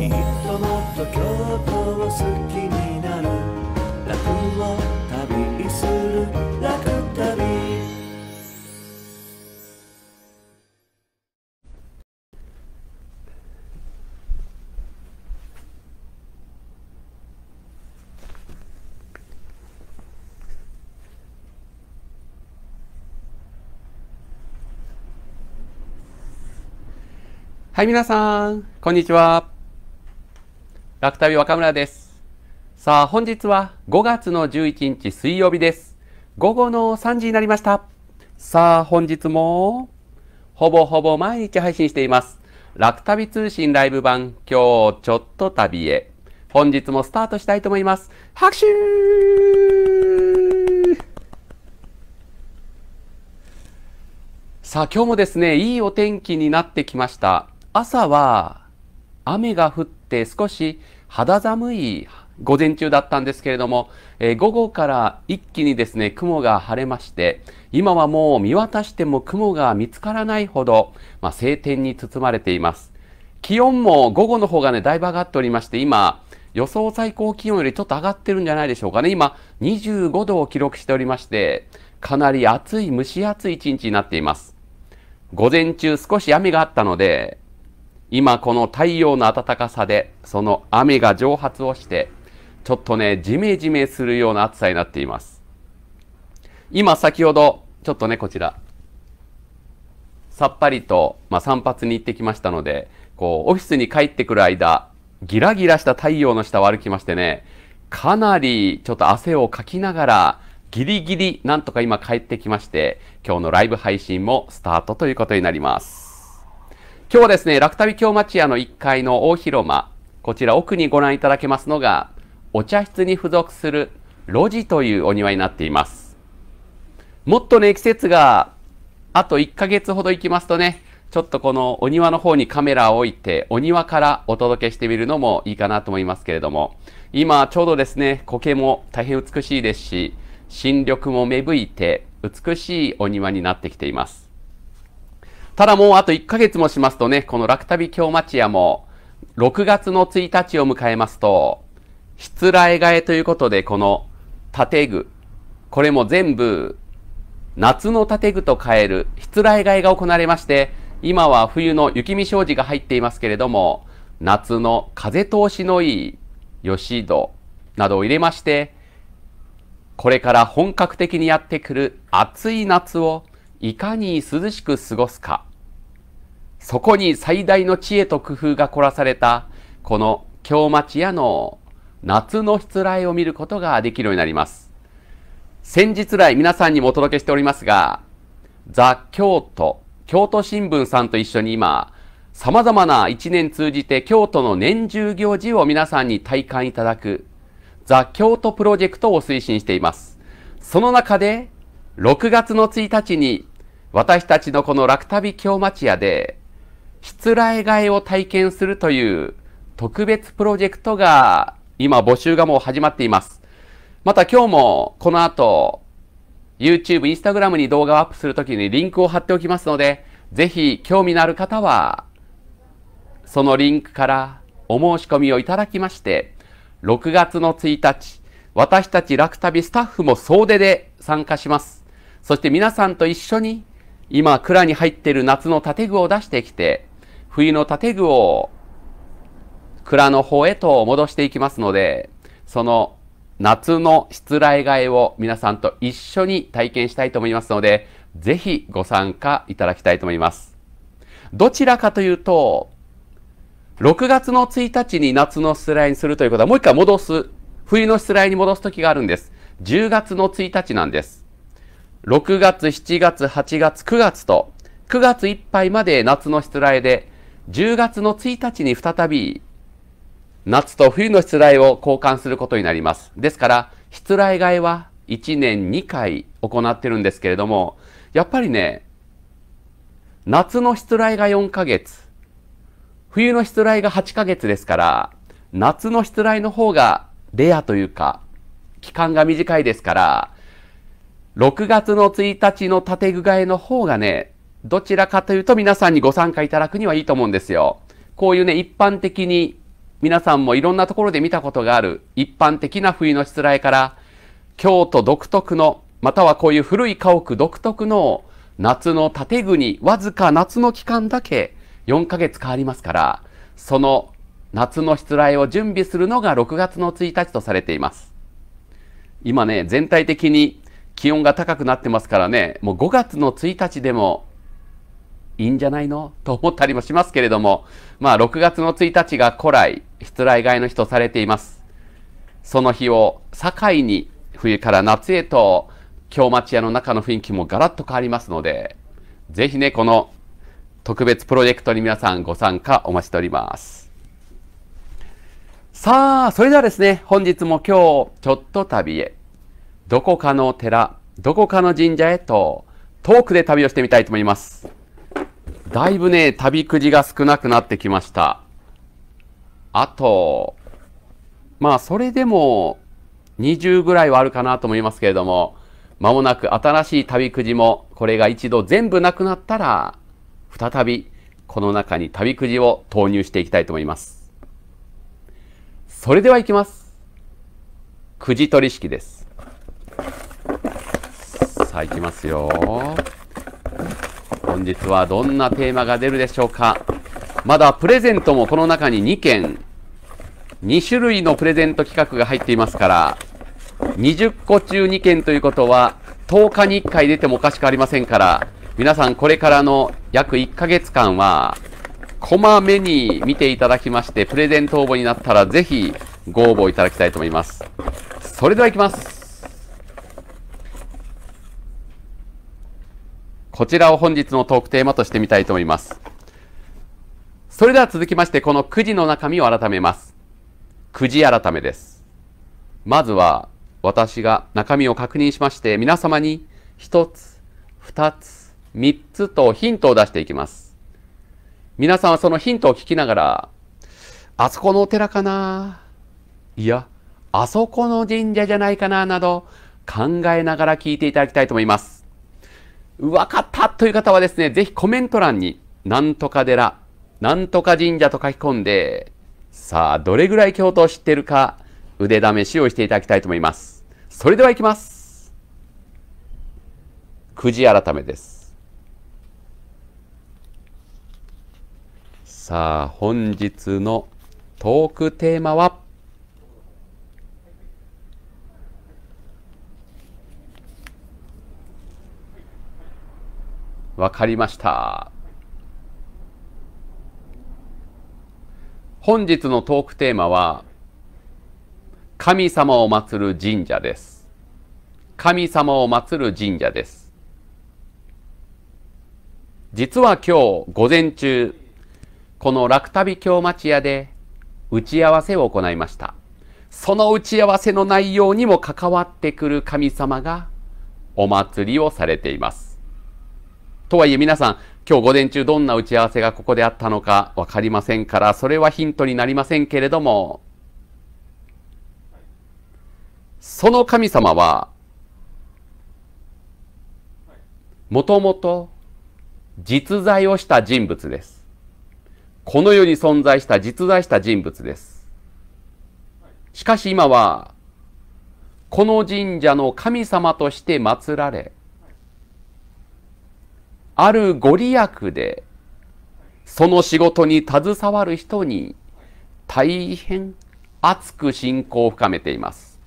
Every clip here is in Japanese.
きっともっと京都を好きになる楽を旅する楽旅はい、皆さん、こんにちは。楽旅若村です。さあ、本日は5月の11日水曜日です。午後の3時になりました。さあ、本日も、ほぼほぼ毎日配信しています。楽旅通信ライブ版、今日ちょっと旅へ。本日もスタートしたいと思います。拍手さあ、今日もですね、いいお天気になってきました。朝は雨が降って少し肌寒い午前中だったんですけれども、えー、午後から一気にですね、雲が晴れまして、今はもう見渡しても雲が見つからないほど、まあ、晴天に包まれています。気温も午後の方がね、だいぶ上がっておりまして、今、予想最高気温よりちょっと上がってるんじゃないでしょうかね。今、25度を記録しておりまして、かなり暑い、蒸し暑い一日になっています。午前中少し雨があったので、今この太陽の暖かさでその雨が蒸発をしてちょっとねジメジメするような暑さになっています今先ほどちょっとねこちらさっぱりと、まあ、散髪に行ってきましたのでこうオフィスに帰ってくる間ギラギラした太陽の下を歩きましてねかなりちょっと汗をかきながらギリギリなんとか今帰ってきまして今日のライブ配信もスタートということになります今日はですね、楽旅京町屋の1階の大広間、こちら奥にご覧いただけますのが、お茶室に付属する路地というお庭になっています。もっとね、季節があと1ヶ月ほど行きますとね、ちょっとこのお庭の方にカメラを置いて、お庭からお届けしてみるのもいいかなと思いますけれども、今ちょうどですね、苔も大変美しいですし、新緑も芽吹いて、美しいお庭になってきています。ただもうあと1ヶ月もしますとね、この楽旅京町屋も、6月の1日を迎えますと、しつらえ替えということで、この建具、これも全部、夏の建具と変える、しつらえ替えが行われまして、今は冬の雪見障子が入っていますけれども、夏の風通しのいい吉戸などを入れまして、これから本格的にやってくる暑い夏をいかに涼しく過ごすか、そこに最大の知恵と工夫が凝らされたこの京町屋の夏のしつらいを見ることができるようになります先日来皆さんにもお届けしておりますがザ・京都京都新聞さんと一緒に今さまざまな一年通じて京都の年中行事を皆さんに体感いただくザ・京都プロジェクトを推進していますその中で6月の1日に私たちのこの楽旅京町屋でしつらえ替えを体験するという特別プロジェクトが今募集がもう始まっています。また今日もこの後 YouTube、Instagram に動画をアップするときにリンクを貼っておきますのでぜひ興味のある方はそのリンクからお申し込みをいただきまして6月の1日私たち楽旅スタッフも総出で参加します。そして皆さんと一緒に今蔵に入っている夏の建具を出してきて冬の建具を蔵の方へと戻していきますので、その夏のしつらい替えを皆さんと一緒に体験したいと思いますので、ぜひご参加いただきたいと思います。どちらかというと、6月の1日に夏のしつらいにするということは、もう一回戻す、冬のしつらいに戻す時があるんです。10月の1日なんです。6月、7月、8月、9月と、9月いっぱいまで夏のしつらいで10月の1日に再び夏と冬の出来を交換することになります。ですから、出来替えは1年2回行ってるんですけれども、やっぱりね、夏の出来が4ヶ月、冬の出来が8ヶ月ですから、夏の出来の方がレアというか、期間が短いですから、6月の1日の縦具替えの方がね、どちらかというと皆さんにご参加いただくにはいいと思うんですよ。こういうね、一般的に皆さんもいろんなところで見たことがある一般的な冬のしつらえから、京都独特の、またはこういう古い家屋独特の夏の建具にわずか夏の期間だけ4ヶ月変わりますから、その夏のしつらえを準備するのが6月の1日とされています。今ね、全体的に気温が高くなってますからね、もう5月の1日でもいいんじゃないの と思ったりもしますけれども、まあ6月の1日が古来、失礼外の日とされています。その日を境に冬から夏へと京町屋の中の雰囲気もガラッと変わりますので、ぜひね、この特別プロジェクトに皆さんご参加お待ちしております。さあ、それではですね、本日も今日、ちょっと旅へ、どこかの寺、どこかの神社へと、遠くで旅をしてみたいと思います。だいぶね、旅くじが少なくなってきました。あと、まあ、それでも20ぐらいはあるかなと思いますけれども、まもなく新しい旅くじも、これが一度全部なくなったら、再びこの中に旅くじを投入していきたいと思います。それではいきます。くじ取り式です。さあ、いきますよ。本日はどんなテーマが出るでしょうかまだプレゼントもこの中に2件2種類のプレゼント企画が入っていますから20個中2件ということは10日に1回出てもおかしくありませんから皆さんこれからの約1ヶ月間はこまめに見ていただきましてプレゼント応募になったらぜひご応募いただきたいと思いますそれではいきますこちらを本日のトークテーマとしてみたいと思います。それでは続きまして、このくじの中身を改めます。くじ改めです。まずは、私が中身を確認しまして、皆様に1つ、2つ、3つとヒントを出していきます。皆さんはそのヒントを聞きながら、あそこのお寺かないや、あそこの神社じゃないかななど考えながら聞いていただきたいと思います。分かったという方はですね、ぜひコメント欄に、なんとか寺、なんとか神社と書き込んで、さあ、どれぐらい京都を知ってるか、腕試しをしていただきたいと思います。それではいきます。くじ改めです。さあ、本日のトークテーマは、わかりました。本日のトークテーマは、神様を祀る神社です。神様を祀る神社です。実は今日午前中、この楽旅京町屋で打ち合わせを行いました。その打ち合わせの内容にも関わってくる神様がお祭りをされています。とはいえ皆さん、今日午前中どんな打ち合わせがここであったのかわかりませんから、それはヒントになりませんけれども、その神様は、もともと実在をした人物です。この世に存在した実在した人物です。しかし今は、この神社の神様として祀られ、あるご利益で、その仕事に携わる人に大変熱く信仰を深めています。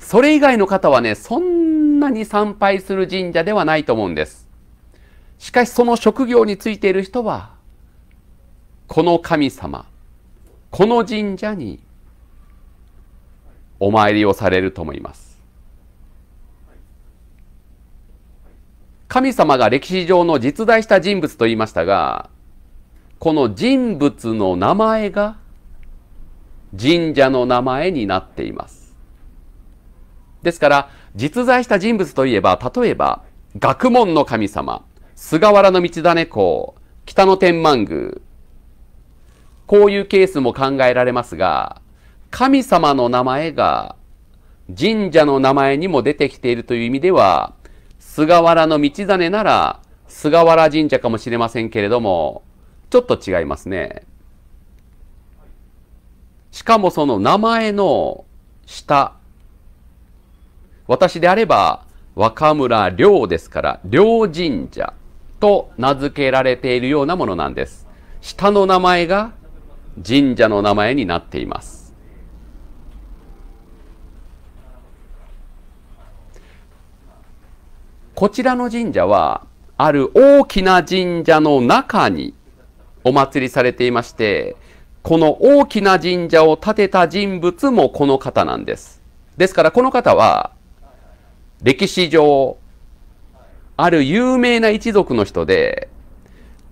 それ以外の方はね、そんなに参拝する神社ではないと思うんです。しかしその職業についている人は、この神様、この神社にお参りをされると思います。神様が歴史上の実在した人物と言いましたが、この人物の名前が神社の名前になっています。ですから、実在した人物といえば、例えば、学問の神様、菅原道真公、北野天満宮、こういうケースも考えられますが、神様の名前が神社の名前にも出てきているという意味では、菅原道真なら菅原神社かもしれませんけれども、ちょっと違いますね。しかもその名前の下、私であれば若村良ですから、良神社と名付けられているようなものなんです。下の名前が神社の名前になっています。こちらの神社は、ある大きな神社の中にお祭りされていまして、この大きな神社を建てた人物もこの方なんです。ですからこの方は、歴史上、ある有名な一族の人で、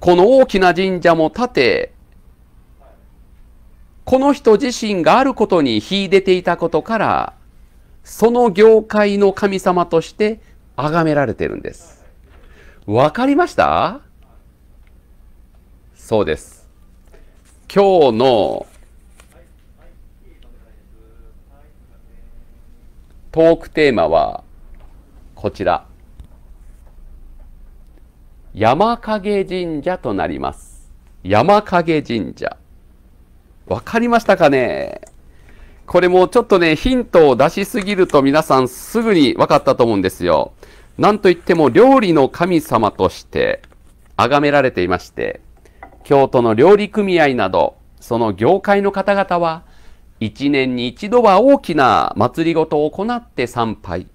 この大きな神社も建て、この人自身があることに秀でていたことから、その業界の神様として崇められてるんです。わかりましたそうです。今日のトークテーマはこちら。山影神社となります。山影神社。わかりましたかねこれもちょっとね、ヒントを出しすぎると皆さんすぐに分かったと思うんですよ。なんといっても料理の神様として崇められていまして、京都の料理組合など、その業界の方々は、一年に一度は大きな祭りごとを行って参拝。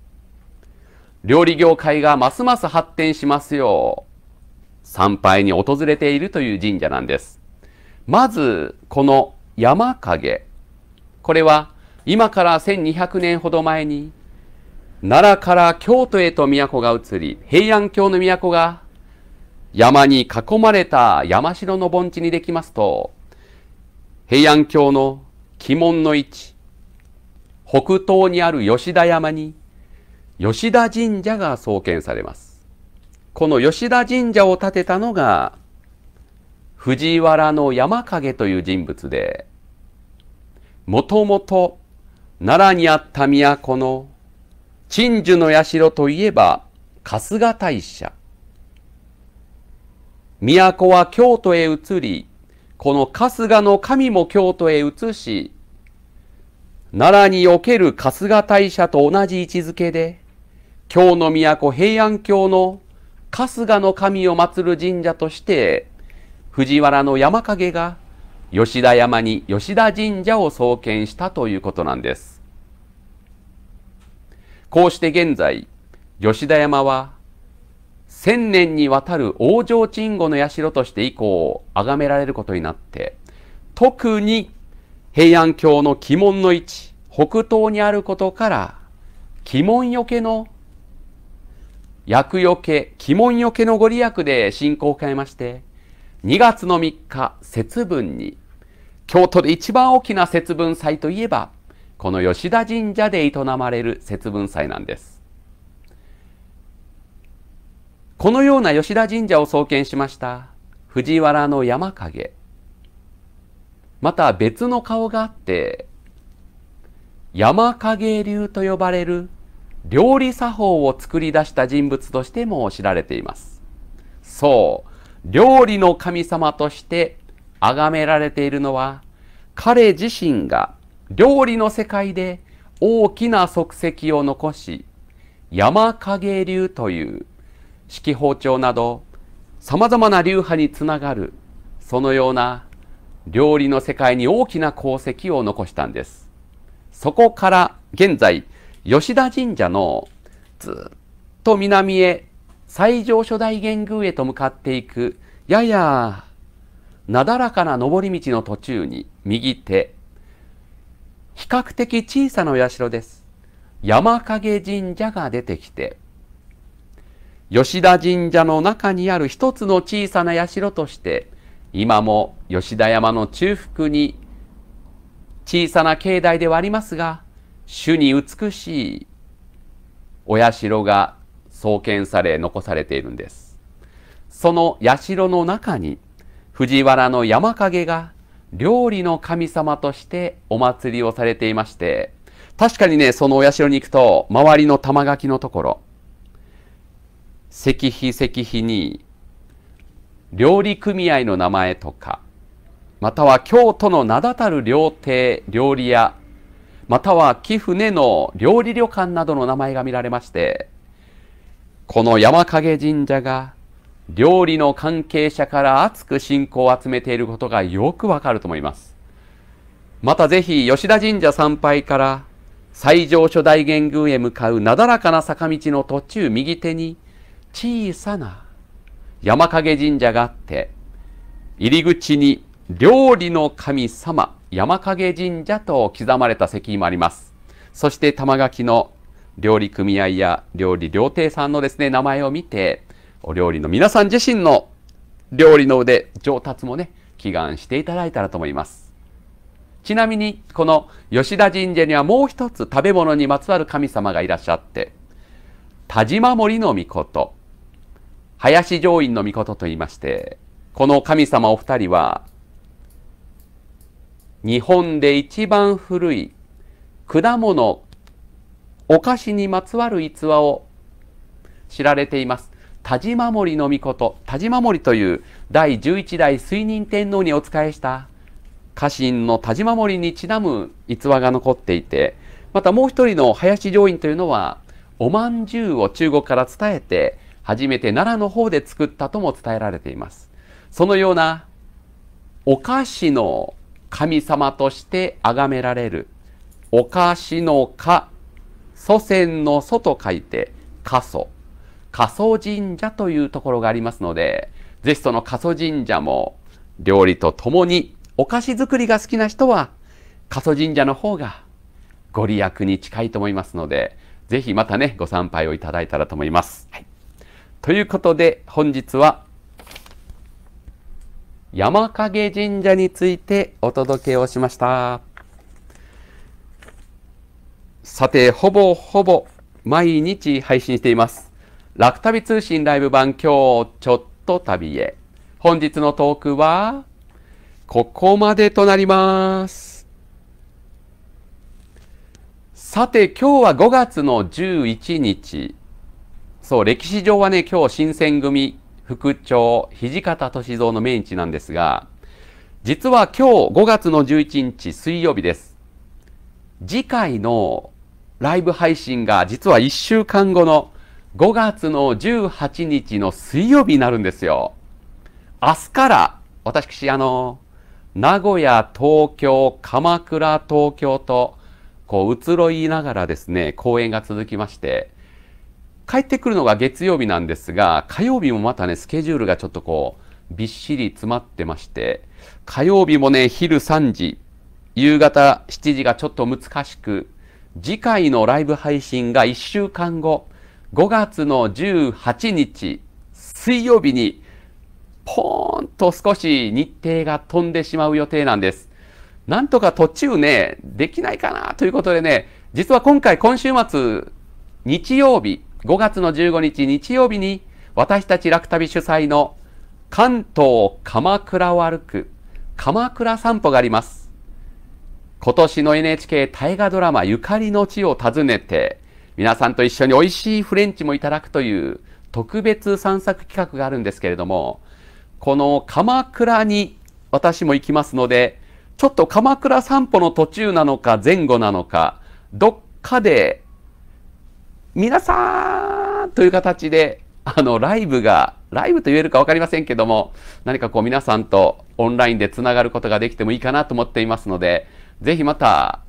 料理業界がますます発展しますよう、参拝に訪れているという神社なんです。まず、この山影。これは今から1200年ほど前に奈良から京都へと都が移り平安京の都が山に囲まれた山城の盆地にできますと平安京の鬼門の位置北東にある吉田山に吉田神社が創建されますこの吉田神社を建てたのが藤原の山影という人物でもともと奈良にあった都の鎮守の社といえば春日大社。都は京都へ移り、この春日の神も京都へ移し、奈良における春日大社と同じ位置づけで、京の都平安京の春日の神を祀る神社として、藤原の山影が吉田山に吉田神社を創建したということなんです。こうして現在、吉田山は千年にわたる王城鎮護の社として以降、崇められることになって、特に平安京の鬼門の位置、北東にあることから、鬼門よけの、厄よけ、鬼門よけのご利益で信仰を変えまして、2月の3日節分に京都で一番大きな節分祭といえばこの吉田神社で営まれる節分祭なんですこのような吉田神社を創建しました藤原の山影また別の顔があって山影流と呼ばれる料理作法を作り出した人物としても知られていますそう料理の神様として崇められているのは、彼自身が料理の世界で大きな足跡を残し、山影流という四季包丁など様々な流派につながる、そのような料理の世界に大きな功績を残したんです。そこから現在、吉田神社のずっと南へ最上初代元宮へと向かっていくややなだらかな登り道の途中に右手比較的小さなお社です山影神社が出てきて吉田神社の中にある一つの小さな社として今も吉田山の中腹に小さな境内ではありますが主に美しいお社が創建され残されているんです。その社の中に藤原の山影が料理の神様としてお祭りをされていまして、確かにね、そのお社に行くと、周りの玉垣のところ、石碑石碑に、料理組合の名前とか、または京都の名だたる料亭、料理屋、または貴船の料理旅館などの名前が見られまして、この山影神社が料理の関係者から熱く信仰を集めていることがよくわかると思います。またぜひ吉田神社参拝から最上所大元宮へ向かうなだらかな坂道の途中右手に小さな山影神社があって入り口に料理の神様山影神社と刻まれた石碑もあります。そして玉垣の料理組合や料理料亭さんのですね、名前を見て、お料理の皆さん自身の料理の腕、上達もね、祈願していただいたらと思います。ちなみに、この吉田神社にはもう一つ食べ物にまつわる神様がいらっしゃって、田島森の御と、林上院の御事と言いまして、この神様お二人は、日本で一番古い果物お菓子にまつわる逸話を知られています。田島守の御事、田島守という第11代水仁天皇にお仕えした家臣の田島守にちなむ逸話が残っていて、またもう一人の林上院というのは、おまんじゅうを中国から伝えて、初めて奈良の方で作ったとも伝えられています。そのようなお菓子の神様として崇められる、お菓子の神祖先の祖と書いて、過疎過祖神社というところがありますので、ぜひその過疎神社も料理とともにお菓子作りが好きな人は、過疎神社の方がご利益に近いと思いますので、ぜひまたね、ご参拝をいただいたらと思います。はい、ということで、本日は、山影神社についてお届けをしました。さて、ほぼほぼ毎日配信しています。楽旅通信ライブ版今日ちょっと旅へ。本日のトークは、ここまでとなります。さて、今日は5月の11日。そう、歴史上はね、今日新選組副長、土方歳三の命日なんですが、実は今日5月の11日水曜日です。次回のライブ配信が実は1週間後の5月の18日の水曜日になるんですよ。明日から、私、あの、名古屋、東京、鎌倉、東京と、こう、移ろいながらですね、公演が続きまして、帰ってくるのが月曜日なんですが、火曜日もまたね、スケジュールがちょっとこう、びっしり詰まってまして、火曜日もね、昼3時、夕方7時がちょっと難しく次回のライブ配信が1週間後、5月の18日、水曜日に、ポーンと少し日程が飛んでしまう予定なんです。なんとか途中ね、できないかなということでね、実は今回、今週末、日曜日、5月の15日日曜日に、私たち楽旅主催の関東鎌倉を歩く鎌倉散歩があります。今年の NHK 大河ドラマゆかりの地を訪ねて、皆さんと一緒に美味しいフレンチもいただくという特別散策企画があるんですけれども、この鎌倉に私も行きますので、ちょっと鎌倉散歩の途中なのか前後なのか、どっかで、皆さんという形で、あの、ライブが、ライブと言えるか分かりませんけども、何かこう皆さんとオンラインでつながることができてもいいかなと思っていますので、ぜひまた、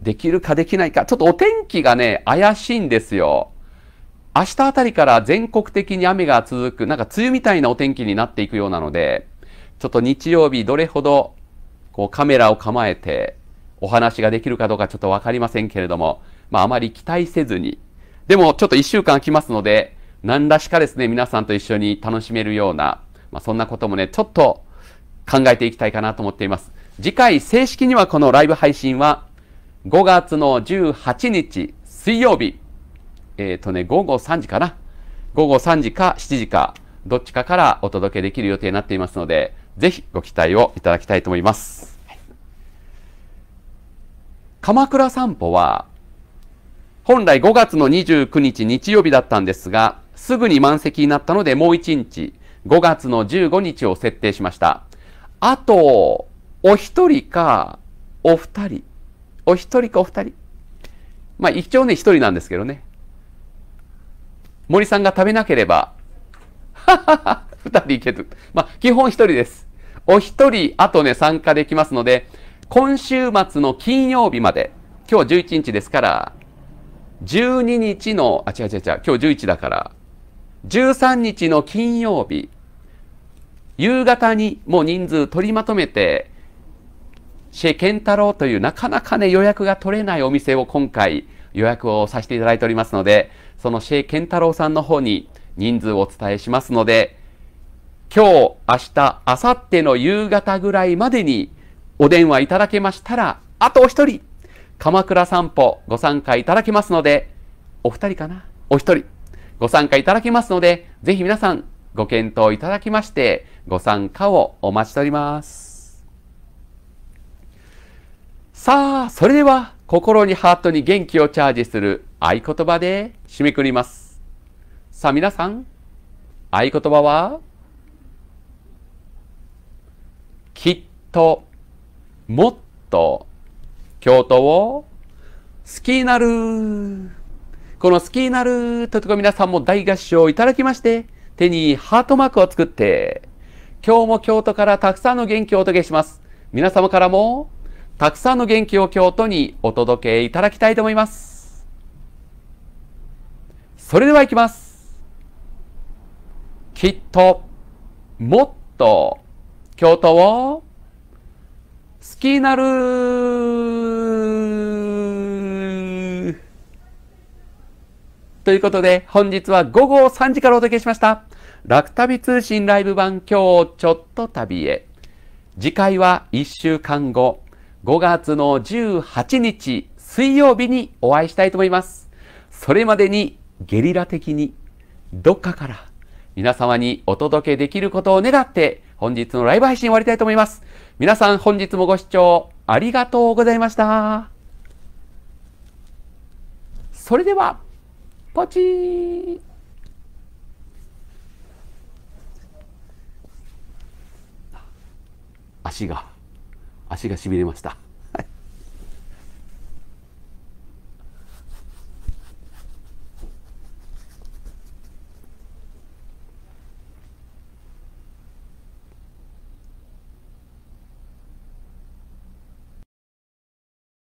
できるかできないか。ちょっとお天気がね、怪しいんですよ。明日あたりから全国的に雨が続く、なんか梅雨みたいなお天気になっていくようなので、ちょっと日曜日どれほどこうカメラを構えてお話ができるかどうかちょっとわかりませんけれども、まああまり期待せずに、でもちょっと一週間来ますので、何らしかですね、皆さんと一緒に楽しめるような、まあそんなこともね、ちょっと考えていきたいかなと思っています。次回正式にはこのライブ配信は5月の18日水曜日、えっ、ー、とね、午後3時かな。午後3時か7時か、どっちかからお届けできる予定になっていますので、ぜひご期待をいただきたいと思います。はい、鎌倉散歩は、本来5月の29日日曜日だったんですが、すぐに満席になったのでもう1日、5月の15日を設定しました。あと、お一人かお二人。お一人かお二人。まあ一応ね、一人なんですけどね。森さんが食べなければ、ははは、二人いける。まあ基本一人です。お一人、あとね、参加できますので、今週末の金曜日まで、今日11日ですから、12日の、あ、違う違う違う、今日11だから、13日の金曜日、夕方にもう人数取りまとめて、シェケンタロウというなかなかね予約が取れないお店を今回予約をさせていただいておりますので、そのシェケンタロウさんの方に人数をお伝えしますので、今日、明日、明後日の夕方ぐらいまでにお電話いただけましたら、あとお一人、鎌倉散歩ご参加いただけますので、お二人かなお一人、ご参加いただけますので、ぜひ皆さんご検討いただきまして、ご参加をお待ちしております。さあ、それでは心にハートに元気をチャージする合言葉で締めくります。さあ皆さん、合言葉は、きっと、もっと、京都を好きになる。この好きになるというとこ皆さんも大合唱いただきまして、手にハートマークを作って、今日も京都からたくさんの元気をお届けします。皆様からもたくさんの元気を京都にお届けいただきたいと思います。それではいきます。きっと、もっと、京都を、好きになるということで、本日は午後3時からお届けしました。楽旅通信ライブ版今日ちょっと旅へ。次回は1週間後。5月の18日水曜日にお会いしたいと思います。それまでにゲリラ的にどっかから皆様にお届けできることを願って本日のライブ配信終わりたいと思います。皆さん本日もご視聴ありがとうございました。それでは、ポチー足が。足がしびれました